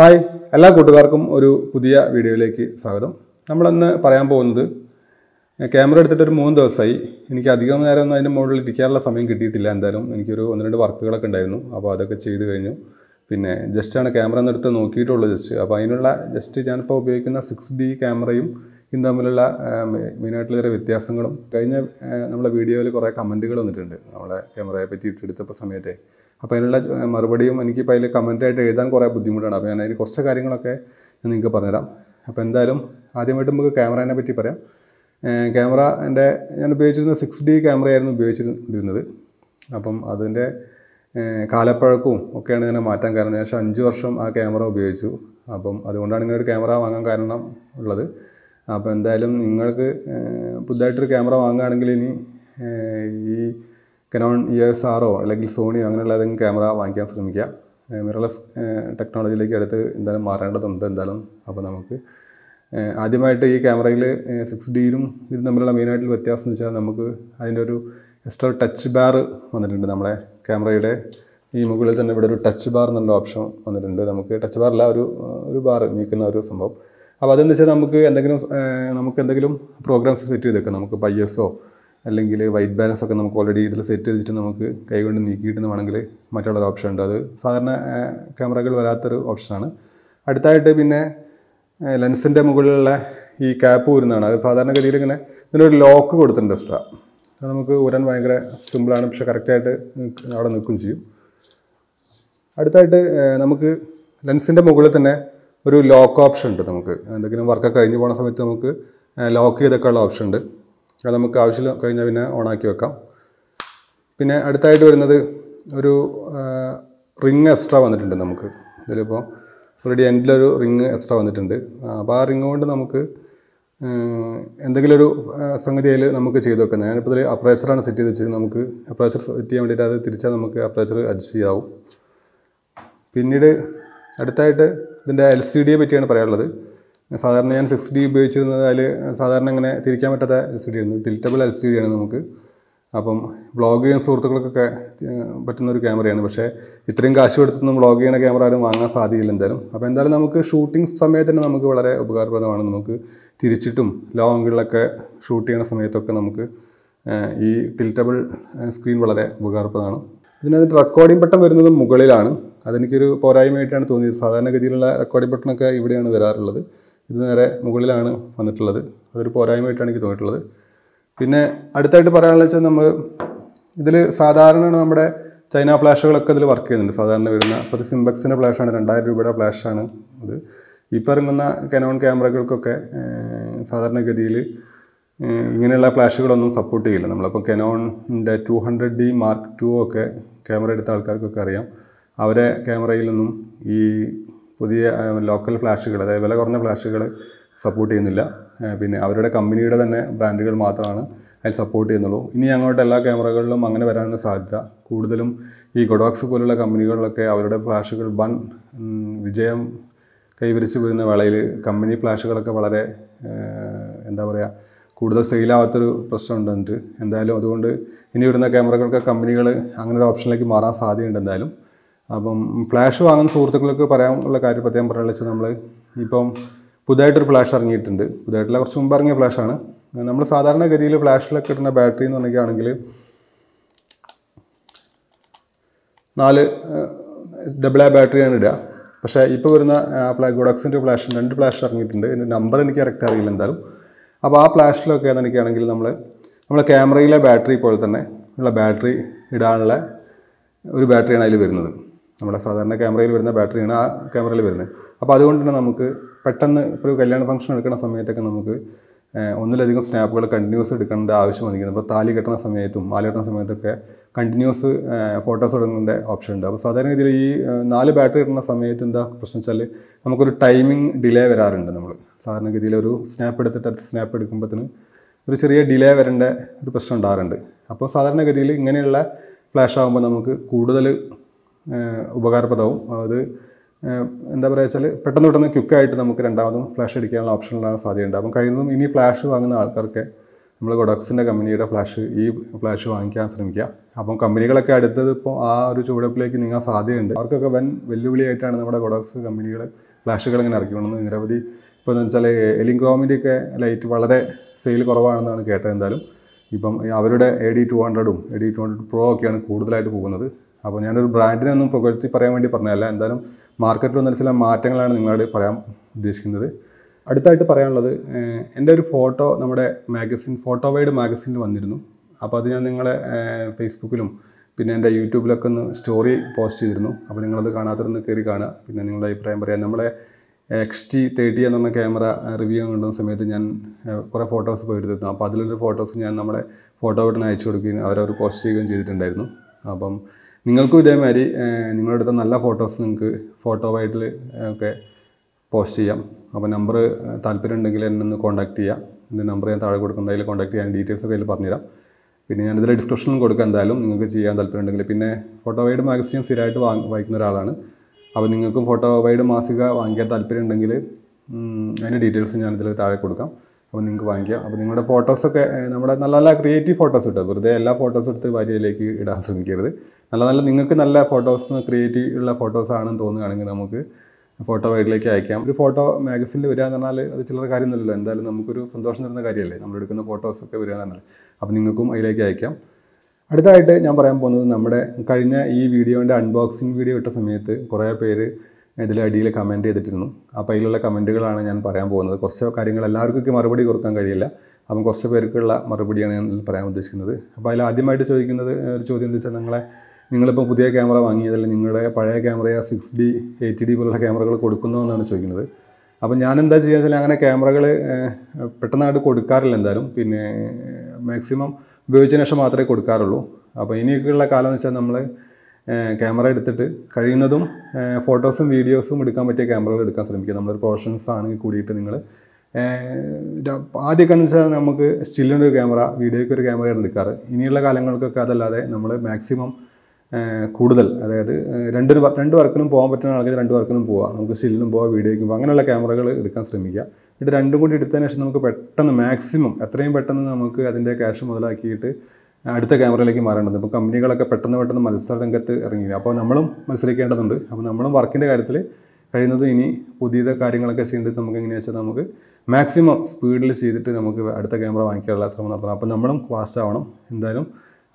hi എല്ലാ കൂട്ടുകാർക്കും ഒരു പുതിയ വീഡിയോയിലേക്ക് സ്വാഗതം നമ്മളന്ന് പറയാൻ പോകുന്നത് ക്യാമറ എടുത്തിട്ട് ഒരു മൂന്ന് ദിവസമായി എനിക്ക് അധികം നേരം ഒന്നും അതിൻ്റെ മുകളിൽ ഇരിക്കാനുള്ള സമയം കിട്ടിയിട്ടില്ല എന്തായാലും എനിക്കൊരു ഒന്ന് രണ്ട് വർക്കുകളൊക്കെ ഉണ്ടായിരുന്നു അപ്പോൾ അതൊക്കെ ചെയ്ത് കഴിഞ്ഞു പിന്നെ ജസ്റ്റാണ് ക്യാമറ എന്നെടുത്ത് നോക്കിയിട്ടുള്ളൂ ജസ്റ്റ് അപ്പോൾ അതിനുള്ള ജസ്റ്റ് ഞാനിപ്പോൾ ഉപയോഗിക്കുന്ന സിക്സ് ഡി ക്യാമറയും ഇന്ന് തമ്മിലുള്ള മെയിനായിട്ടുള്ള ചില വ്യത്യാസങ്ങളും കഴിഞ്ഞ നമ്മളെ വീഡിയോയിൽ കുറേ കമൻറ്റുകൾ വന്നിട്ടുണ്ട് നമ്മളെ ക്യാമറയെ പറ്റി ഇട്ടെടുത്തപ്പോൾ സമയത്തെ അപ്പോൾ അതിനുള്ള മറുപടിയും എനിക്കിപ്പോൾ അതിൽ കമൻറ്റായിട്ട് എഴുതാൻ കുറേ ബുദ്ധിമുട്ടാണ് അപ്പോൾ ഞാൻ അതിന് കുറച്ച് കാര്യങ്ങളൊക്കെ ഞാൻ നിങ്ങൾക്ക് പറഞ്ഞുതരാം അപ്പോൾ എന്തായാലും ആദ്യമായിട്ട് നമുക്ക് ക്യാമറേനെ പറ്റി പറയാം ക്യാമറ എൻ്റെ ഞാൻ ഉപയോഗിച്ചിരുന്ന സിക്സ് ഡി ക്യാമറയായിരുന്നു ഉപയോഗിച്ചിരുന്നത് അപ്പം അതിൻ്റെ കാലപ്പഴക്കവും ഒക്കെയാണ് ഇതിനെ മാറ്റാൻ കാരണം ഏകദേശം അഞ്ച് വർഷം ആ ക്യാമറ ഉപയോഗിച്ചു അപ്പം അതുകൊണ്ടാണ് ഇങ്ങനെ ഒരു ക്യാമറ വാങ്ങാൻ കാരണം ഉള്ളത് അപ്പോൾ എന്തായാലും നിങ്ങൾക്ക് പുതുതായിട്ടൊരു ക്യാമറ വാങ്ങുകയാണെങ്കിൽ ഇനി ഈ കനോൺ ഇ എസ് ആറോ അല്ലെങ്കിൽ സോണിയോ അങ്ങനെയുള്ള ഏതെങ്കിലും ക്യാമറ വാങ്ങിക്കാൻ ശ്രമിക്കുക മിററലെസ് ടെക്നോളജിയിലേക്ക് അടുത്ത് എന്തായാലും മാറേണ്ടതുണ്ട് എന്തായാലും അപ്പോൾ നമുക്ക് ആദ്യമായിട്ട് ഈ ക്യാമറയിൽ സിക്സ് ഡിയിലും ഇതും തമ്മിലുള്ള മെയിനായിട്ടുള്ള വ്യത്യാസം എന്ന് വെച്ചാൽ നമുക്ക് അതിൻ്റെ ഒരു എക്സ്ട്രാ ടച്ച് ബാർ വന്നിട്ടുണ്ട് നമ്മുടെ ക്യാമറയുടെ ഈ മുകളിൽ തന്നെ ഇവിടെ ഒരു ടച്ച് ബാർ എന്നുള്ള ഓപ്ഷൻ വന്നിട്ടുണ്ട് നമുക്ക് ടച്ച് ബാറല്ല ഒരു ഒരു ബാർ നീക്കുന്ന ഒരു സംഭവം അപ്പോൾ അതെന്ന് വെച്ചാൽ നമുക്ക് എന്തെങ്കിലും നമുക്ക് എന്തെങ്കിലും പ്രോഗ്രാംസ് സെറ്റ് ചെയ്തേക്കാം വെക്കാം നമുക്ക് ഐ എസോ അല്ലെങ്കിൽ വൈറ്റ് ബാലൻസ് ഒക്കെ നമുക്ക് ഓൾറെഡി ഇതിൽ സെറ്റ് ചെയ്തിട്ട് നമുക്ക് കൈകൊണ്ട് നീക്കിയിട്ട് വേണമെങ്കിൽ മറ്റുള്ളൊരു ഓപ്ഷൻ ഉണ്ട് അത് സാധാരണ ക്യാമറകൾ വരാത്തൊരു ഓപ്ഷനാണ് അടുത്തായിട്ട് പിന്നെ ലെൻസിൻ്റെ മുകളിലുള്ള ഈ ക്യാപ്പ് വരുന്നതാണ് അത് സാധാരണഗതിയിൽ ഇങ്ങനെ ഇതിനൊരു ലോക്ക് കൊടുത്തിട്ടുണ്ട് എക്സ്ട്രാ അത് നമുക്ക് ഉരാൻ ഭയങ്കര സിമ്പിളാണ് പക്ഷെ കറക്റ്റായിട്ട് അവിടെ നിൽക്കുകയും ചെയ്യും അടുത്തായിട്ട് നമുക്ക് ലെൻസിൻ്റെ മുകളിൽ തന്നെ ഒരു ലോക്ക് ഓപ്ഷൻ ഉണ്ട് നമുക്ക് എന്തെങ്കിലും വർക്കൊക്കെ കഴിഞ്ഞ് പോകുന്ന സമയത്ത് നമുക്ക് ലോക്ക് ചെയ്തൊക്കെയുള്ള ഓപ്ഷൻ ഉണ്ട് അത് നമുക്ക് ആവശ്യം കഴിഞ്ഞാൽ പിന്നെ ഓണാക്കി വെക്കാം പിന്നെ അടുത്തായിട്ട് വരുന്നത് ഒരു റിങ് എക്സ്ട്രാ വന്നിട്ടുണ്ട് നമുക്ക് ഇതിലിപ്പോൾ ഓൾറെഡി എൻഡിലൊരു റിങ് എക്സ്ട്രാ വന്നിട്ടുണ്ട് അപ്പോൾ ആ റിങ് കൊണ്ട് നമുക്ക് എന്തെങ്കിലും ഒരു സംഗതി അതിൽ നമുക്ക് ചെയ്ത് വെക്കുന്നത് ഞാനിപ്പോൾ ഇതിൽ അപ്രേച്ചറാണ് സെറ്റ് ചെയ്ത് വെച്ചത് നമുക്ക് അപ്രേച്ചർ സെറ്റ് ചെയ്യാൻ വേണ്ടിയിട്ട് അത് തിരിച്ചാൽ നമുക്ക് അപ്രേച്ചർ അഡ്ജസ്റ്റ് ചെയ്യാവും പിന്നീട് അടുത്തായിട്ട് ഇതിൻ്റെ എൽ സി ഡിയെ പറ്റിയാണ് പറയാനുള്ളത് സാധാരണ ഞാൻ സിക്സ് ഡി ഉപയോഗിച്ചിരുന്നത് അതിൽ സാധാരണ അങ്ങനെ തിരിക്കാൻ പറ്റാത്ത എൽ സി ഡി ആയിരുന്നു ടിൽറ്റബിൾ എൽ സി ഡി ആണ് നമുക്ക് അപ്പം വ്ളോഗ് ചെയ്യുന്ന സുഹൃത്തുക്കൾക്കൊക്കെ പറ്റുന്ന ഒരു ക്യാമറയാണ് പക്ഷേ ഇത്രയും കാശ് കൊടുത്തൊന്നും വ്ളോഗ് ചെയ്യുന്ന ക്യാമറ ആരും വാങ്ങാൻ സാധിക്കില്ല എന്തായാലും അപ്പോൾ എന്തായാലും നമുക്ക് ഷൂട്ടിംഗ് സമയത്ത് തന്നെ നമുക്ക് വളരെ ഉപകാരപ്രദമാണ് നമുക്ക് തിരിച്ചിട്ടും ലോങ്ങുകളിലൊക്കെ ഷൂട്ട് ചെയ്യുന്ന സമയത്തൊക്കെ നമുക്ക് ഈ ടിൽറ്റബിൾ സ്ക്രീൻ വളരെ ഉപകാരപ്രദമാണ് ഇതിനകത്ത് റെക്കോർഡിംഗ് ബട്ടൺ വരുന്നത് മുകളിലാണ് അതെനിക്കൊരു പോരായ്മയായിട്ടാണ് തോന്നിയത് ഗതിയിലുള്ള റെക്കോർഡിംഗ് ബട്ടണൊക്കെ ഇവിടെയാണ് വരാറുള്ളത് ഇത് നേരെ മുകളിലാണ് വന്നിട്ടുള്ളത് അതൊരു പോരായ്മയായിട്ടാണ് എനിക്ക് തോന്നിയിട്ടുള്ളത് പിന്നെ അടുത്തായിട്ട് പറയാനുള്ള വെച്ചാൽ നമ്മൾ ഇതിൽ സാധാരണ നമ്മുടെ ചൈന ഫ്ലാഷുകളൊക്കെ ഇതിൽ വർക്ക് ചെയ്യുന്നുണ്ട് സാധാരണ വരുന്ന അപ്പോൾ ഇത് സിംബക്സിൻ്റെ ഫ്ലാഷാണ് രണ്ടായിരം രൂപയുടെ ഫ്ലാഷാണ് അത് ഇപ്പോൾ ഇറങ്ങുന്ന കനോൺ ക്യാമറകൾക്കൊക്കെ സാധാരണഗതിയിൽ ഇങ്ങനെയുള്ള ഫ്ലാഷുകളൊന്നും സപ്പോർട്ട് ചെയ്യില്ല നമ്മളിപ്പോൾ കനോണിൻ്റെ two hundred D mark two ഒക്കെ ക്യാമറ എടുത്ത ആൾക്കാർക്കൊക്കെ അറിയാം അവരെ ക്യാമറയിൽ നിന്നും ഈ പുതിയ ലോക്കൽ ഫ്ലാഷുകൾ അതായത് വില കുറഞ്ഞ ഫ്ലാഷുകൾ സപ്പോർട്ട് ചെയ്യുന്നില്ല പിന്നെ അവരുടെ കമ്പനിയുടെ തന്നെ ബ്രാൻഡുകൾ മാത്രമാണ് അതിൽ സപ്പോർട്ട് ചെയ്യുന്നുള്ളൂ ഇനി അങ്ങോട്ട് എല്ലാ ക്യാമറകളിലും അങ്ങനെ വരാനുള്ള സാധ്യത കൂടുതലും ഈ ഗൊഡോക്സ് പോലുള്ള കമ്പനികളിലൊക്കെ അവരുടെ ഫ്ലാഷുകൾ വൺ വിജയം കൈവരിച്ചു വരുന്ന വേളയിൽ കമ്പനി ഫ്ലാഷുകളൊക്കെ വളരെ എന്താ പറയുക കൂടുതൽ സെയിലാവാത്തൊരു ഉണ്ട് എന്നിട്ട് എന്തായാലും അതുകൊണ്ട് ഇനി വരുന്ന ക്യാമറകൾക്ക് കമ്പനികൾ അങ്ങനെ ഒരു ഓപ്ഷനിലേക്ക് മാറാൻ സാധ്യതയുണ്ട് എന്തായാലും അപ്പം ഫ്ലാഷ് വാങ്ങുന്ന സുഹൃത്തുക്കൾക്ക് പറയാനുള്ള കാര്യം പ്രത്യേകം പറയാനുള്ള വെച്ചാൽ നമ്മൾ ഇപ്പം പുതുതായിട്ടൊരു ഫ്ലാഷ് ഇറങ്ങിയിട്ടുണ്ട് പുതുതായിട്ടുള്ള കുറച്ച് മുമ്പ് ഇറങ്ങിയ ഫ്ലാഷാണ് നമ്മൾ സാധാരണ ഗതിയിൽ ഫ്ലാഷിലൊക്കെ ഇടുന്ന ബാറ്ററി എന്ന് പറയുകയാണെങ്കിൽ നാല് ഡബിൾ എ ബാറ്ററിയാണ് ഇടുക പക്ഷേ ഇപ്പോൾ വരുന്ന ഫ്ലാ ഗുഡക്സിൻ്റെ ഫ്ലാഷ് രണ്ട് ഫ്ലാഷ് ഇറങ്ങിയിട്ടുണ്ട് എൻ്റെ നമ്പർ എനിക്ക് കറക്റ്റ് അറിയില്ല എന്തായാലും അപ്പോൾ ആ ഫ്ലാഷിലൊക്കെ ആണെങ്കിൽ നമ്മൾ നമ്മളെ ക്യാമറയിലെ ബാറ്ററി പോലെ തന്നെ ഉള്ള ബാറ്ററി ഇടാനുള്ള ഒരു ബാറ്ററിയാണ് അതിൽ വരുന്നത് നമ്മുടെ സാധാരണ ക്യാമറയിൽ വരുന്ന ബാറ്ററിയാണ് ആ ക്യാമറയിൽ വരുന്നത് അപ്പോൾ അതുകൊണ്ട് തന്നെ നമുക്ക് പെട്ടെന്ന് ഒരു കല്യാണ ഫംഗ്ഷൻ എടുക്കുന്ന സമയത്തൊക്കെ നമുക്ക് ഒന്നിലധികം സ്നാപ്പുകൾ കണ്ടിന്യൂസ് എടുക്കേണ്ട ആവശ്യം വന്നിരിക്കുന്നത് അപ്പോൾ താലി കെട്ടുന്ന സമയത്തും മാല കെട്ടുന്ന സമയത്തൊക്കെ കണ്ടിന്യൂസ് ഫോട്ടോസ് എടുക്കേണ്ട ഓപ്ഷൻ ഉണ്ട് അപ്പോൾ സാധാരണ രീതിയിൽ ഈ നാല് ബാറ്ററി ഇടുന്ന സമയത്ത് എന്താ പ്രശ്നം വെച്ചാൽ നമുക്കൊരു ടൈമിംഗ് ഡിലേ വരാറുണ്ട് നമ്മൾ സാധാരണ രീതിയിൽ ഒരു സ്നാപ്പ് എടുത്തിട്ട് അടുത്ത സ്നാപ്പ് എടുക്കുമ്പോഴത്തേന് ഒരു ചെറിയ ഡിലേ വരേണ്ട ഒരു പ്രശ്നം ഉണ്ടാകാറുണ്ട് അപ്പോൾ സാധാരണഗതിയിൽ ഇങ്ങനെയുള്ള ഫ്ലാഷ് ആകുമ്പോൾ നമുക്ക് കൂടുതൽ ഉപകാരപ്രദവും അത് എന്താ പറയുക വെച്ചാൽ പെട്ടെന്ന് പെട്ടെന്ന് ക്വിക്കായിട്ട് നമുക്ക് രണ്ടാമതും ഫ്ലാഷ് അടിക്കാനുള്ള ഓപ്ഷനിലാണ് സാധ്യതയുണ്ട് അപ്പം കഴിയുന്നതും ഇനി ഫ്ലാഷ് വാങ്ങുന്ന ആൾക്കാർക്ക് നമ്മൾ ഗൊഡക്സിൻ്റെ കമ്പനിയുടെ ഫ്ലാഷ് ഈ ഫ്ലാഷ് വാങ്ങിക്കാൻ ശ്രമിക്കുക അപ്പം കമ്പനികളൊക്കെ അടുത്തത് ഇപ്പോൾ ആ ഒരു ചുവടപ്പിലേക്ക് നീങ്ങാൻ സാധ്യതയുണ്ട് അവർക്കൊക്കെ വൻ വെല്ലുവിളിയായിട്ടാണ് നമ്മുടെ ഗൊഡക്സ് കമ്പനികൾ ഫ്ലാഷുകൾ ഇങ്ങനെ ഇറക്കിക്കൊണ്ടത് നിരവധി ഇപ്പോൾ എന്ന് വെച്ചാൽ ഒക്കെ ലൈറ്റ് വളരെ സെയിൽ കുറവാണെന്നാണ് കേട്ടത് എന്തായാലും ഇപ്പം അവരുടെ എ ഡി ടു ഹൺഡ്രഡും A D two hundred pro ഒക്കെയാണ് കൂടുതലായിട്ട് പോകുന്നത് അപ്പോൾ ഞാനൊരു ഒന്നും പുകഴ്ത്തി പറയാൻ വേണ്ടി പറഞ്ഞതല്ല എന്തായാലും മാർക്കറ്റിൽ വന്നിട്ട് ചില മാറ്റങ്ങളാണ് നിങ്ങളോട് പറയാൻ ഉദ്ദേശിക്കുന്നത് അടുത്തായിട്ട് പറയാനുള്ളത് എൻ്റെ ഒരു ഫോട്ടോ നമ്മുടെ മാഗസിൻ ഫോട്ടോ വൈഡ് മാഗസിനിൽ വന്നിരുന്നു അപ്പോൾ അത് ഞാൻ നിങ്ങളെ ഫേസ്ബുക്കിലും പിന്നെ എൻ്റെ യൂട്യൂബിലൊക്കെ ഒന്ന് സ്റ്റോറി പോസ്റ്റ് ചെയ്തിരുന്നു അപ്പോൾ നിങ്ങളത് കാണാത്തൊന്ന് കയറി കാണുക പിന്നെ നിങ്ങളുടെ അഭിപ്രായം പറയാം നമ്മളെ എക്സ് ടി തേർട്ടി എന്ന് പറഞ്ഞ ക്യാമറ റിവ്യൂ കൊണ്ടുവന്ന സമയത്ത് ഞാൻ കുറേ ഫോട്ടോസ് പോയി എടുത്തിരുന്നു അപ്പോൾ അതിലൊരു ഫോട്ടോസ് ഞാൻ നമ്മുടെ ഫോട്ടോ വീട്ടിന് അയച്ചു കൊടുക്കുകയും അവരവർ പോസ്റ്റ് ചെയ്യുകയും ചെയ്തിട്ടുണ്ടായിരുന്നു അപ്പം നിങ്ങൾക്കും ഇതേമാതിരി നിങ്ങളുടെ അടുത്ത നല്ല ഫോട്ടോസ് നിങ്ങൾക്ക് ഫോട്ടോ ആയിട്ട് ഒക്കെ പോസ്റ്റ് ചെയ്യാം അപ്പോൾ നമ്പർ താല്പര്യം ഉണ്ടെങ്കിൽ എന്നെ ഒന്ന് കോൺടാക്ട് ചെയ്യാം എൻ്റെ നമ്പർ ഞാൻ താഴെ കൊടുക്കുന്ന അതിൽ കോൺടാക്ട് ചെയ്യാൻ ഡീറ്റെയിൽസ് കയ്യിൽ പറഞ്ഞുതരാം പിന്നെ ഞാനിതിൽ ഡിസ്ക്രിപ്ഷനിലും കൊടുക്കാം എന്തായാലും നിങ്ങൾക്ക് ചെയ്യാൻ താല്പര്യം ഉണ്ടെങ്കിൽ പിന്നെ ഫോട്ടോ വൈഡ് മാഗസിൻ സ്ഥിരമായിട്ട് വാങ്ങി വായിക്കുന്ന ഒരാളാണ് അപ്പോൾ നിങ്ങൾക്കും ഫോട്ടോ വൈഡ് മാസിക വാങ്ങിക്കാൻ താല്പര്യം ഉണ്ടെങ്കിൽ അതിൻ്റെ ഡീറ്റെയിൽസ് ഞാനിതിൽ താഴെ കൊടുക്കാം അപ്പോൾ നിങ്ങൾക്ക് വാങ്ങിക്കാം അപ്പോൾ നിങ്ങളുടെ ഫോട്ടോസൊക്കെ നമ്മുടെ നല്ല നല്ല ക്രിയേറ്റീവ് ഫോട്ടോസ് കിട്ടും വെറുതെ എല്ലാ ഫോട്ടോസ് എടുത്ത് വരിയിലേക്ക് ഇടാൻ ശ്രമിക്കരുത് നല്ല നല്ല നിങ്ങൾക്ക് നല്ല ഫോട്ടോസ് ക്രിയേറ്റീവ് ഉള്ള ഫോട്ടോസ് ആണെന്ന് തോന്നുകയാണെങ്കിൽ നമുക്ക് ഫോട്ടോ വൈഡിലേക്ക് അയക്കാം ഒരു ഫോട്ടോ മാഗസിനിൽ വരിക എന്ന് പറഞ്ഞാൽ അത് ചിലർ കാര്യമൊന്നുമില്ലല്ലോ എന്തായാലും നമുക്കൊരു സന്തോഷം തരുന്ന കാര്യമല്ലേ നമ്മൾ എടുക്കുന്ന ഫോട്ടോസൊക്കെ വരിക എന്ന് പറഞ്ഞാൽ അപ്പോൾ നിങ്ങൾക്കും അതിലേക്ക് അയക്കാം അടുത്തായിട്ട് ഞാൻ പറയാൻ പോകുന്നത് നമ്മുടെ കഴിഞ്ഞ ഈ വീഡിയോൻ്റെ അൺബോക്സിങ് വീഡിയോ ഇട്ട സമയത്ത് കുറേ പേര് ഇതിൽ അടിയിൽ കമൻറ്റ് ചെയ്തിട്ടിരുന്നു അപ്പോൾ അതിലുള്ള കമൻറ്റുകളാണ് ഞാൻ പറയാൻ പോകുന്നത് കുറച്ച് കാര്യങ്ങൾ എല്ലാവർക്കും മറുപടി കൊടുക്കാൻ കഴിയില്ല അപ്പം കുറച്ച് പേർക്കുള്ള മറുപടിയാണ് ഞാൻ പറയാൻ ഉദ്ദേശിക്കുന്നത് അപ്പോൾ അതിൽ ആദ്യമായിട്ട് ചോദിക്കുന്നത് ഒരു ചോദ്യം എന്താ വെച്ചാൽ നിങ്ങളെ നിങ്ങളിപ്പോൾ പുതിയ ക്യാമറ വാങ്ങിയതല്ലേ നിങ്ങളുടെ പഴയ ക്യാമറയെ സിക്സ് ഡി എയ്റ്റ് ഡി പോലുള്ള ക്യാമറകൾ കൊടുക്കുന്നു എന്നാണ് ചോദിക്കുന്നത് അപ്പം ഞാൻ എന്താ ചെയ്യുക വെച്ചാൽ അങ്ങനെ ക്യാമറകൾ പെട്ടെന്നായിട്ട് കൊടുക്കാറില്ല എന്തായാലും പിന്നെ മാക്സിമം ഉപയോഗിച്ചതിന് ശേഷം മാത്രമേ കൊടുക്കാറുള്ളൂ അപ്പോൾ ഇനിയൊക്കെയുള്ള കാലം എന്ന് വെച്ചാൽ നമ്മൾ ക്യാമറ എടുത്തിട്ട് കഴിയുന്നതും ഫോട്ടോസും വീഡിയോസും എടുക്കാൻ പറ്റിയ ക്യാമറകൾ എടുക്കാൻ ശ്രമിക്കുക നമ്മളൊരു പ്രൊഫഷൻസ് ആണെങ്കിൽ കൂടിയിട്ട് നിങ്ങൾ ആദ്യമൊക്കെ എന്ന് വെച്ചാൽ നമുക്ക് സ്റ്റില്ലിൻ്റെ ഒരു ക്യാമറ വീഡിയോയ്ക്ക് ഒരു ക്യാമറയാണ് എടുക്കാറ് ഇനിയുള്ള കാലങ്ങൾക്കൊക്കെ അതല്ലാതെ നമ്മൾ മാക്സിമം കൂടുതൽ അതായത് രണ്ടിന് രണ്ട് വർക്കിനും പോകാൻ പറ്റുന്ന ആൾക്കാർ രണ്ട് വർക്കിനും പോവാം നമുക്ക് സ്റ്റില്ലിനും പോവാം വീഡിയോയ്ക്കും പോവാം അങ്ങനെയുള്ള ക്യാമറകൾ എടുക്കാൻ ശ്രമിക്കുക എന്നിട്ട് രണ്ടും കൂടി എടുത്തതിന് ശേഷം നമുക്ക് പെട്ടെന്ന് മാക്സിമം എത്രയും പെട്ടെന്ന് നമുക്ക് അതിൻ്റെ ക്യാഷ് മുതലാക്കിയിട്ട് അടുത്ത ക്യാമറയിലേക്ക് മാറേണ്ടത് ഇപ്പോൾ കമ്പനികളൊക്കെ പെട്ടെന്ന് പെട്ടെന്ന് മത്സരരംഗത്ത് ഇറങ്ങി അപ്പോൾ നമ്മളും മത്സരിക്കേണ്ടതുണ്ട് അപ്പോൾ നമ്മളും വർക്കിൻ്റെ കാര്യത്തിൽ കഴിയുന്നത് ഇനി പുതിയ കാര്യങ്ങളൊക്കെ ചെയ്യേണ്ടത് നമുക്ക് എങ്ങനെയാണെന്ന് വെച്ചാൽ നമുക്ക് മാക്സിമം സ്പീഡിൽ ചെയ്തിട്ട് നമുക്ക് അടുത്ത ക്യാമറ വാങ്ങിക്കാനുള്ള ശ്രമം നടത്തണം അപ്പം നമ്മളും ഫാസ്റ്റ് ആവണം എന്തായാലും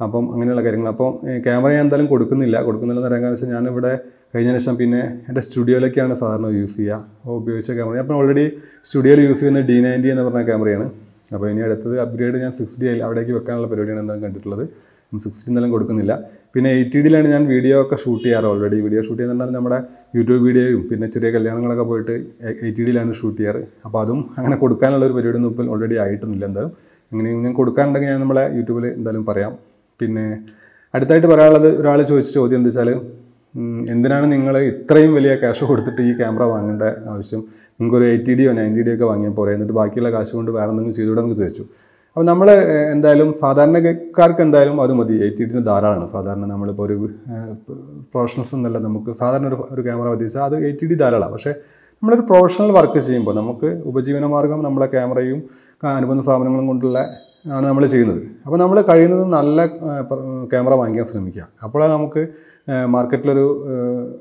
അപ്പം അങ്ങനെയുള്ള കാര്യങ്ങൾ അപ്പം ക്യാമറ ഞാൻ എന്തായാലും കൊടുക്കുന്നില്ല കൊടുക്കുന്നില്ല എന്ന് പറയാൻ വെച്ചാൽ ഞാനിവിടെ കഴിഞ്ഞ ശേഷം പിന്നെ എൻ്റെ സ്റ്റുഡിയോയിലേക്കാണ് സാധാരണ യൂസ് ചെയ്യുക ഉപയോഗിച്ച ക്യാമറ ഞാൻ അപ്പം ഓൾറെഡി സ്റ്റുഡിയോയിൽ യൂസ് ചെയ്യുന്ന ഡി നയൻറ്റി എന്ന് പറഞ്ഞ ക്യാമറയാണ് അപ്പോൾ ഇനി അടുത്തത് അപ്ഗ്രേഡ് ഞാൻ സിക്സ് ഡി അവിടേക്ക് വെക്കാനുള്ള പരിപാടിയാണ് എന്താണ് കണ്ടിട്ടുള്ളത് ഡി നിലം കൊടുക്കുന്നില്ല പിന്നെ എയ്റ്റി ഡിയിലാണ് ഞാൻ വീഡിയോ ഒക്കെ ഷൂട്ട് ചെയ്യാറ് ഓൾറെഡി വീഡിയോ ഷൂട്ട് ചെയ്യുന്ന നമ്മുടെ യൂട്യൂബ് വീഡിയോയും പിന്നെ ചെറിയ കല്യാണങ്ങളൊക്കെ പോയിട്ട് എയ്റ്റി ഡിയിലാണ് ഷൂട്ട് ചെയ്യാറ് അപ്പോൾ അതും അങ്ങനെ കൊടുക്കാനുള്ള ഒരു പരിപാടി ഒന്നും ഇപ്പം ഓൾറെഡി ആയിട്ടൊന്നുമില്ല എന്തായാലും അങ്ങനെ ഞാൻ കൊടുക്കാനുണ്ടെങ്കിൽ ഞാൻ നമ്മളെ യൂട്യൂബിൽ എന്തായാലും പറയാം പിന്നെ അടുത്തായിട്ട് പറയാനുള്ളത് ഒരാൾ ചോദിച്ച ചോദ്യം എന്താ വെച്ചാൽ എന്തിനാണ് നിങ്ങൾ ഇത്രയും വലിയ ക്യാഷ് കൊടുത്തിട്ട് ഈ ക്യാമറ വാങ്ങേണ്ട ആവശ്യം നിങ്ങൾക്ക് ഒരു എയ്റ്റി ഡിയോ നയൻറ്റി ഡിയോ ഒക്കെ വാങ്ങിയാൽ പോരെ എന്നിട്ട് ബാക്കിയുള്ള കാശ് കൊണ്ട് വേറെ എന്തെങ്കിലും ചെയ്തുകൂടെ എന്ന് ചോദിച്ചു അപ്പോൾ നമ്മൾ എന്തായാലും സാധാരണക്കാർക്ക് എന്തായാലും അത് മതി എയ്റ്റി ഡിന് ധാരാളമാണ് സാധാരണ നമ്മളിപ്പോൾ ഒരു പ്രൊഫഷണൽസ് എന്നല്ല നമുക്ക് സാധാരണ ഒരു ഒരു ക്യാമറ മതി അത് എയ്റ്റി ഡി ധാരാളമാണ് പക്ഷേ നമ്മളൊരു പ്രൊഫഷണൽ വർക്ക് ചെയ്യുമ്പോൾ നമുക്ക് ഉപജീവനമാർഗം നമ്മളെ ക്യാമറയും അനുബന്ധ സാധനങ്ങളും കൊണ്ടുള്ള ആണ് നമ്മൾ ചെയ്യുന്നത് അപ്പോൾ നമ്മൾ കഴിയുന്നത് നല്ല ക്യാമറ വാങ്ങിക്കാൻ ശ്രമിക്കുക അപ്പോഴാണ് നമുക്ക് മാർക്കറ്റിലൊരു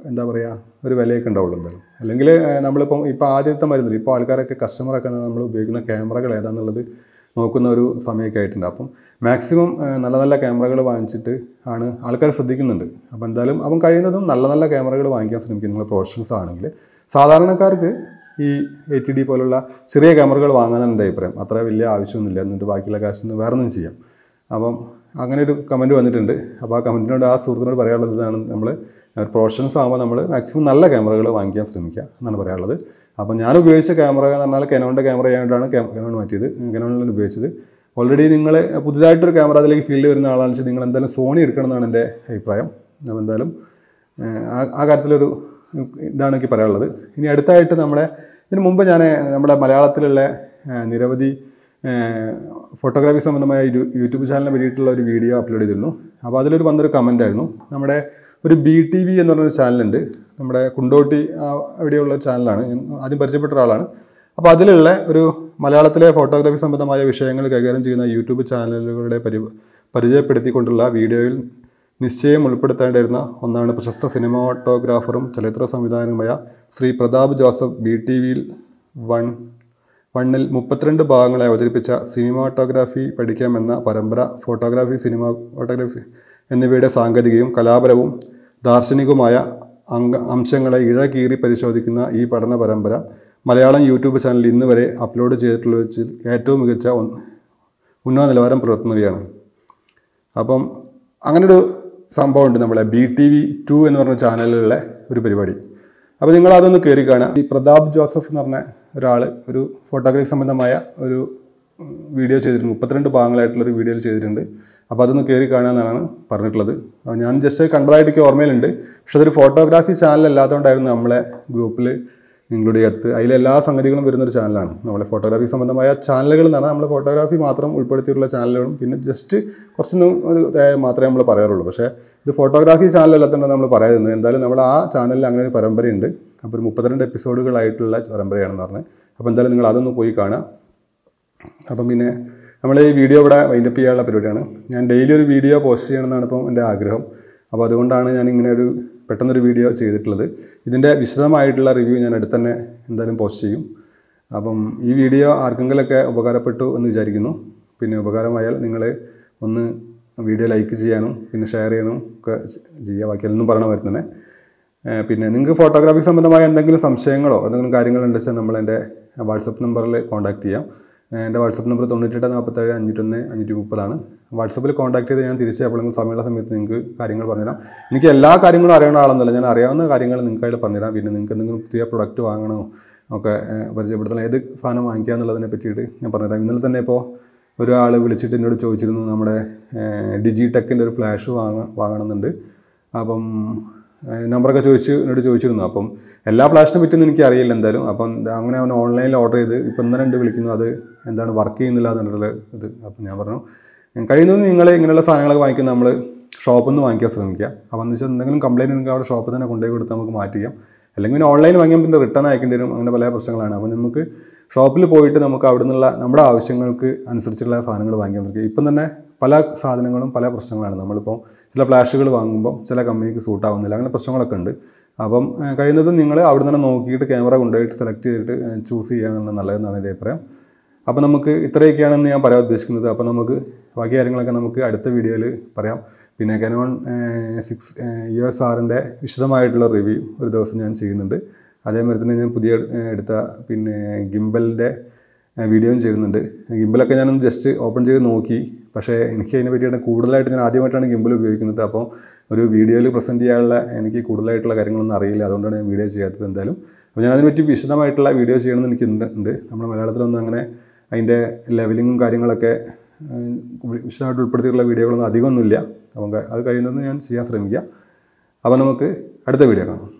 എന്താ പറയുക ഒരു വിലയൊക്കെ ഉണ്ടാവുള്ളൂ എന്തായാലും അല്ലെങ്കിൽ നമ്മളിപ്പം ഇപ്പോൾ ആദ്യത്തെ മരുന്നില്ല ഇപ്പോൾ ആൾക്കാരൊക്കെ കസ്റ്റമറൊക്കെ നമ്മൾ ഉപയോഗിക്കുന്ന ക്യാമറകൾ ഏതാണെന്നുള്ളത് നോക്കുന്ന ഒരു സമയമൊക്കെ ആയിട്ടുണ്ട് അപ്പം മാക്സിമം നല്ല നല്ല ക്യാമറകൾ വാങ്ങിച്ചിട്ട് ആണ് ആൾക്കാർ ശ്രദ്ധിക്കുന്നുണ്ട് അപ്പോൾ എന്തായാലും അപ്പം കഴിയുന്നതും നല്ല നല്ല ക്യാമറകൾ വാങ്ങിക്കാൻ ശ്രമിക്കും നിങ്ങൾ പ്രൊഫഷണൽസ് ആണെങ്കിൽ സാധാരണക്കാർക്ക് ഈ എ ടി ഡി പോലുള്ള ചെറിയ ക്യാമറകൾ വാങ്ങാനാണ് എൻ്റെ അഭിപ്രായം അത്ര വലിയ ആവശ്യമൊന്നുമില്ല എന്നിട്ട് ബാക്കിയുള്ള കാശിൽ വേറെ ഒന്നും ചെയ്യാം അപ്പം അങ്ങനെ ഒരു കമൻറ്റ് വന്നിട്ടുണ്ട് അപ്പോൾ ആ കമൻറ്റിനോട് ആ സുഹൃത്തിനോട് പറയാനുള്ളത് ഇതാണ് നമ്മൾ പ്രൊഫഷൻസ് ആകുമ്പോൾ നമ്മൾ മാക്സിമം നല്ല ക്യാമറകൾ വാങ്ങിക്കാൻ ശ്രമിക്കുക എന്നാണ് പറയാനുള്ളത് അപ്പോൾ ഞാൻ ഉപയോഗിച്ച ക്യാമറ എന്ന് പറഞ്ഞാൽ കനോണിൻ്റെ ക്യാമറ ആയതുകൊണ്ടാണ് കനോൺ മാറ്റിയത് കനോണിലാണ് ഉപയോഗിച്ചത് ഓൾറെഡി നിങ്ങൾ പുതുതായിട്ടൊരു ക്യാമറ അതിലേക്ക് ഫീൽഡ് വരുന്ന ആളാണെന്ന് വെച്ചാൽ നിങ്ങൾ എന്തായാലും സോണി എടുക്കണം എന്നാണ് എൻ്റെ അഭിപ്രായം അപ്പോൾ എന്തായാലും ആ കാര്യത്തിലൊരു ഇതാണ് എനിക്ക് പറയാനുള്ളത് ഇനി അടുത്തായിട്ട് നമ്മുടെ ഇതിന് മുമ്പ് ഞാൻ നമ്മുടെ മലയാളത്തിലുള്ള നിരവധി ഫോട്ടോഗ്രാഫി സംബന്ധമായ യൂട്യൂബ് ചാനലിനെ പറ്റിയിട്ടുള്ള ഒരു വീഡിയോ അപ്ലോഡ് ചെയ്തിരുന്നു അപ്പോൾ അതിലൊരു വന്നൊരു കമൻ്റ് ആയിരുന്നു നമ്മുടെ ഒരു ബി ടി വി എന്ന് പറഞ്ഞൊരു ചാനലുണ്ട് നമ്മുടെ കുണ്ടോട്ടി അവിടെയുള്ള ചാനലാണ് ആദ്യം പരിചയപ്പെട്ട ഒരാളാണ് അപ്പോൾ അതിലുള്ള ഒരു മലയാളത്തിലെ ഫോട്ടോഗ്രാഫി സംബന്ധമായ വിഷയങ്ങൾ കൈകാര്യം ചെയ്യുന്ന യൂട്യൂബ് ചാനലുകളുടെ പരി പരിചയപ്പെടുത്തിക്കൊണ്ടുള്ള വീഡിയോയിൽ നിശ്ചയം ഉൾപ്പെടുത്തേണ്ടിയിരുന്ന ഒന്നാണ് പ്രശസ്ത സിനിമാട്ടോഗ്രാഫറും ചലച്ചിത്ര സംവിധായകനുമായ ശ്രീ പ്രതാപ് ജോസഫ് ബി ടി വിയിൽ വൺ മണ്ണിൽ മുപ്പത്തിരണ്ട് ഭാഗങ്ങളെ അവതരിപ്പിച്ച സിനിമാട്ടോഗ്രാഫി പഠിക്കാമെന്ന പരമ്പര ഫോട്ടോഗ്രാഫി ഫോട്ടോഗ്രാഫി എന്നിവയുടെ സാങ്കേതികവും കലാപരവും ദാർശനികവുമായ അംഗ അംശങ്ങളെ ഇഴകീറി പരിശോധിക്കുന്ന ഈ പഠന പരമ്പര മലയാളം യൂട്യൂബ് ചാനൽ ഇന്ന് വരെ അപ്ലോഡ് ചെയ്തിട്ടുള്ള വെച്ചിൽ ഏറ്റവും മികച്ച ഉന്നത നിലവാരം പുലർത്തുന്നവയാണ് അപ്പം അങ്ങനൊരു സംഭവമുണ്ട് നമ്മളെ ബി ടി വി ടു എന്ന് പറഞ്ഞ ചാനലിലെ ഒരു പരിപാടി അപ്പോൾ നിങ്ങൾ അതൊന്ന് കയറി കാണുക ഈ പ്രതാപ് ജോസഫ് എന്ന് പറഞ്ഞ ഒരാൾ ഒരു ഫോട്ടോഗ്രാഫി സംബന്ധമായ ഒരു വീഡിയോ ചെയ്തിട്ടുണ്ട് മുപ്പത്തിരണ്ട് ഭാഗങ്ങളായിട്ടുള്ളൊരു വീഡിയോയിൽ ചെയ്തിട്ടുണ്ട് അപ്പോൾ അതൊന്ന് കയറി കാണാമെന്നാണ് പറഞ്ഞിട്ടുള്ളത് ഞാൻ ജസ്റ്റ് കണ്ടതായിട്ടൊക്കെ ഓർമ്മയിലുണ്ട് പക്ഷെ അതൊരു ഫോട്ടോഗ്രാഫി ചാനൽ അല്ലാത്തതുകൊണ്ടായിരുന്നു നമ്മളെ ഗ്രൂപ്പിൽ ഇൻക്ലൂഡ് ചെയ്യാത്തത് അതിലെല്ലാ സംഗതികളും വരുന്നൊരു ചാനലാണ് നമ്മളെ ഫോട്ടോഗ്രാഫി സംബന്ധമായ ചാനലുകൾ എന്നാണ് നമ്മൾ ഫോട്ടോഗ്രാഫി മാത്രം ഉൾപ്പെടുത്തിയിട്ടുള്ള ചാനലുകളും പിന്നെ ജസ്റ്റ് കുറച്ചൊന്നും മാത്രമേ നമ്മൾ പറയാറുള്ളൂ പക്ഷേ ഇത് ഫോട്ടോഗ്രാഫി ചാനലല്ലാത്തതുകൊണ്ട് നമ്മൾ പറയുന്നത് എന്തായാലും നമ്മൾ ആ ചാനലിൽ അങ്ങനെ ഒരു പരമ്പരയുണ്ട് അപ്പോൾ ഒരു മുപ്പത്തിരണ്ട് എപ്പിസോഡുകളായിട്ടുള്ള പരമ്പരയാണെന്ന് പറഞ്ഞത് അപ്പോൾ എന്തായാലും നിങ്ങൾ അതൊന്ന് പോയി കാണുക അപ്പം പിന്നെ നമ്മൾ ഈ വീഡിയോ ഇവിടെ വൈൻഡപ്പ് ചെയ്യാനുള്ള പരിപാടിയാണ് ഞാൻ ഡെയിലി ഒരു വീഡിയോ പോസ്റ്റ് ചെയ്യണമെന്നാണ് ഇപ്പം എൻ്റെ ആഗ്രഹം അപ്പോൾ അതുകൊണ്ടാണ് ഞാൻ ഇങ്ങനെ ഒരു പെട്ടെന്നൊരു വീഡിയോ ചെയ്തിട്ടുള്ളത് ഇതിൻ്റെ വിശദമായിട്ടുള്ള റിവ്യൂ ഞാൻ അടുത്ത് തന്നെ എന്തായാലും പോസ്റ്റ് ചെയ്യും അപ്പം ഈ വീഡിയോ ആർക്കെങ്കിലൊക്കെ ഉപകാരപ്പെട്ടു എന്ന് വിചാരിക്കുന്നു പിന്നെ ഉപകാരമായാൽ നിങ്ങൾ ഒന്ന് വീഡിയോ ലൈക്ക് ചെയ്യാനും പിന്നെ ഷെയർ ചെയ്യാനും ഒക്കെ ചെയ്യുക ബാക്കി അതൊന്നും തന്നെ പിന്നെ നിങ്ങൾക്ക് ഫോട്ടോഗ്രാഫി സംബന്ധമായ എന്തെങ്കിലും സംശയങ്ങളോ എന്തെങ്കിലും കാര്യങ്ങളോ ഉണ്ടെച്ചാൽ നമ്മൾ എൻ്റെ വാട്സപ്പ് നമ്പറിൽ കോൺടാക്ട് ചെയ്യാം എൻ്റെ വാട്സപ്പ് നമ്പർ തൊണ്ണൂറ്റെട്ട് നാൽപ്പത്തേഴ് അഞ്ഞൂറ്റൊന്ന് അഞ്ഞൂറ്റി മുപ്പതാണ് വാട്സപ്പിൽ കോൺടാക്ട് ചെയ്ത് ഞാൻ തിരിച്ച് എപ്പോഴെങ്കിലും സമയമുള്ള സമയത്ത് നിങ്ങൾക്ക് കാര്യങ്ങൾ പറഞ്ഞുതരാം എനിക്ക് എല്ലാ കാര്യങ്ങളും അറിയുന്ന ആളെന്നല്ല ഞാൻ അറിയാവുന്ന കാര്യങ്ങൾ നിങ്ങൾക്കായിട്ട് പറഞ്ഞുതരാം പിന്നെ നിങ്ങൾക്ക് എന്തെങ്കിലും പുതിയ പ്രൊഡക്റ്റ് വാങ്ങണോ ഒക്കെ പരിചയപ്പെടുത്തണം ഏത് സാധനം വാങ്ങിക്കുക എന്നുള്ളതിനെ പറ്റിയിട്ട് ഞാൻ പറഞ്ഞുതരാം ഇന്നലെ തന്നെ ഇപ്പോൾ ഒരാൾ വിളിച്ചിട്ട് എന്നോട് ചോദിച്ചിരുന്നു നമ്മുടെ ഡിജി ടെക്കിൻ്റെ ഒരു ഫ്ലാഷ് വാങ്ങ വാങ്ങണമെന്നുണ്ട് അപ്പം നമ്പറൊക്കെ ചോദിച്ചു എന്നോട് ചോദിച്ചിരുന്നു അപ്പം എല്ലാ ഫ്ലാഷിനെ പറ്റിയൊന്നും എനിക്ക് അറിയില്ല എന്തായാലും അപ്പം അങ്ങനെ അവൻ ഓൺലൈനിൽ ഓർഡർ ചെയ്ത് ഇപ്പം ഇന്നലെ രണ്ട് വിളിക്കുന്നു അത് എന്താണ് വർക്ക് ചെയ്യുന്നില്ല എന്നുള്ള ഇത് അപ്പം ഞാൻ പറഞ്ഞു കഴിയുന്നതും നിങ്ങൾ ഇങ്ങനെയുള്ള സാധനങ്ങളൊക്കെ വാങ്ങിക്കുന്ന നമ്മൾ ഷോപ്പിൽ നിന്ന് വാങ്ങിക്കാൻ ശ്രമിക്കുക അപ്പം എന്ന് വെച്ചാൽ എന്തെങ്കിലും കംപ്ലയിൻറ്റ് ഉണ്ടെങ്കിൽ അവിടെ ഷോപ്പിൽ തന്നെ കൊണ്ടുപോയി കൊടുത്ത് നമുക്ക് മാറ്റിക്കാം അല്ലെങ്കിൽ പിന്നെ ഓൺലൈനിൽ വാങ്ങിയാൽ പിന്നെ റിട്ടേൺ അയക്കേണ്ടി വരും അങ്ങനെ പല പ്രശ്നങ്ങളാണ് അപ്പം നമുക്ക് ഷോപ്പിൽ പോയിട്ട് നമുക്ക് അവിടെ നിന്നുള്ള നമ്മുടെ ആവശ്യങ്ങൾക്ക് അനുസരിച്ചുള്ള സാധനങ്ങൾ വാങ്ങിക്കാൻ നോക്കുക ഇപ്പം തന്നെ പല സാധനങ്ങളും പല പ്രശ്നങ്ങളാണ് നമ്മളിപ്പം ചില ഫ്ലാഷുകൾ വാങ്ങുമ്പോൾ ചില കമ്പനിക്ക് സൂട്ടാവുന്നില്ല അങ്ങനെ പ്രശ്നങ്ങളൊക്കെ ഉണ്ട് അപ്പം കഴിയുന്നതും നിങ്ങൾ അവിടെ നിന്ന് നോക്കിയിട്ട് ക്യാമറ കൊണ്ടുപോയിട്ട് സെലക്ട് ചെയ്തിട്ട് ചൂസ് ചെയ്യുക എന്നുള്ളത് നല്ലതെന്നാണ് എൻ്റെ അഭിപ്രായം അപ്പം നമുക്ക് ഇത്രയൊക്കെയാണെന്ന് ഞാൻ പറയാൻ ഉദ്ദേശിക്കുന്നത് അപ്പം നമുക്ക് ബാക്കി കാര്യങ്ങളൊക്കെ നമുക്ക് അടുത്ത വീഡിയോയിൽ പറയാം പിന്നെ കനോൺ സിക്സ് യു എസ് ആറിൻ്റെ വിശദമായിട്ടുള്ള റിവ്യൂ ഒരു ദിവസം ഞാൻ ചെയ്യുന്നുണ്ട് അതേമാതിരി തന്നെ ഞാൻ പുതിയ എടുത്ത പിന്നെ ഗിംബലിൻ്റെ വീഡിയോയും ചെയ്യുന്നുണ്ട് ഗിംബലൊക്കെ ഞാനൊന്ന് ജസ്റ്റ് ഓപ്പൺ ചെയ്ത് നോക്കി പക്ഷേ എനിക്ക് അതിനെ പറ്റിയാണ് കൂടുതലായിട്ട് ഞാൻ ആദ്യമായിട്ടാണ് ഗിംബൽ ഉപയോഗിക്കുന്നത് അപ്പോൾ ഒരു വീഡിയോയിൽ പ്രസൻറ്റ് ചെയ്യാനുള്ള എനിക്ക് കൂടുതലായിട്ടുള്ള കാര്യങ്ങളൊന്നും അറിയില്ല അതുകൊണ്ടാണ് ഞാൻ വീഡിയോ ചെയ്യാത്തത് എന്തായാലും അപ്പോൾ ഞാൻ അതിനെപ്പറ്റി വിശദമായിട്ടുള്ള വീഡിയോ ചെയ്യണമെന്ന് എനിക്ക് ഉണ്ട് നമ്മുടെ മലയാളത്തിലൊന്നും അങ്ങനെ അതിൻ്റെ ലെവലിങ്ങും കാര്യങ്ങളൊക്കെ വിശദമായിട്ട് ഉൾപ്പെടുത്തിയിട്ടുള്ള വീഡിയോകളൊന്നും അധികമൊന്നുമില്ല അപ്പം അത് കഴിയുന്നതെന്ന് ഞാൻ ചെയ്യാൻ ശ്രമിക്കുക അപ്പോൾ നമുക്ക് അടുത്ത വീഡിയോ കാണാം